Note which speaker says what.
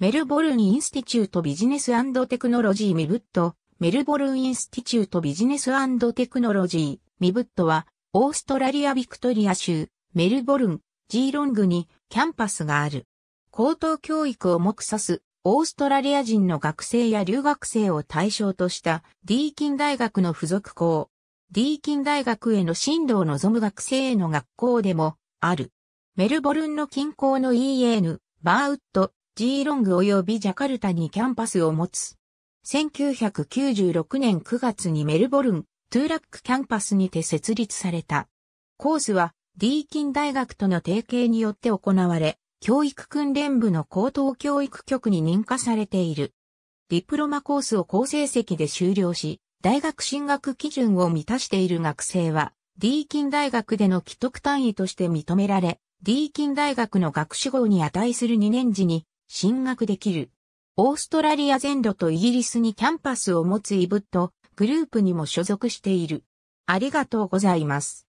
Speaker 1: メルボルンインスティチュートビジネステクノロジーミブット、メルボルンインスティチュートビジネステクノロジーミブットは、オーストラリアビクトリア州、メルボルン、ジーロングにキャンパスがある。高等教育を目指す、オーストラリア人の学生や留学生を対象とした、ディーキン大学の付属校。ディーキン大学への進路を望む学生への学校でも、ある。メルボルンの近郊の EN、バーウッド、ジーロング及びジャカルタにキャンパスを持つ。1996年9月にメルボルン、トゥーラックキャンパスにて設立された。コースは、ディーキン大学との提携によって行われ、教育訓練部の高等教育局に認可されている。ディプロマコースを高成績で修了し、大学進学基準を満たしている学生は、ディーキン大学での既得単位として認められ、ディーキン大学の学士号に値する2年時に、進学できる。オーストラリア全土とイギリスにキャンパスを持つイブットグループにも所属している。ありがとうございます。